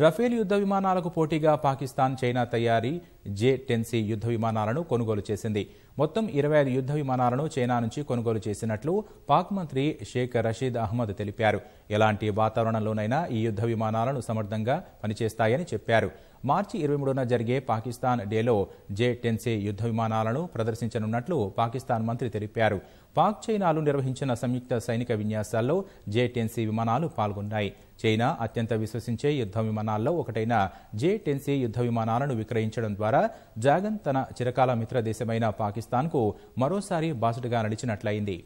Rafale యుద్ధ విమానాలకు పోటీగా Pakistan China తయారీ జే టెన్సీ యుద్ధ విమానాలను కొనుగోలు చేసింది మొత్తం ఇరవై ఐదు యుద్ధ విమానాలను చైనా నుంచి కొనుగోలు చేసినట్లు పాక్ మంత్రి షేక్ రషీద్ అహ్మద్ తెలిపారు ఎలాంటి వాతావరణంలోనైనా ఈ యుద్ధ విమానాలను సమర్థంగా పనిచేస్తాయని చెప్పారు మార్చి ఇరవై మూడున జరిగే పాకిస్తాన్ డేలో జే టెన్సే యుద్ధ విమానాలను ప్రదర్శించనున్నట్లు పాకిస్తాన్ మంత్రి తెలిపారు పాక్ చైనాలు నిర్వహించిన సంయుక్త సైనిక విన్యాసాల్లో జే టెన్సీ విమానాలు పాల్గొన్నాయి చైనా అత్యంత విశ్వసించే యుద్ధ విమానాల్లో ఒకటైన జే టెన్సీ యుద్ధ విమానాలను విక్రయించడం ద్వారా జాగన్ తన చిరకాల మిత్ర దేశమైన పాకిస్తాన్కు మరోసారి బాసుడుగా నడిచినట్లయింది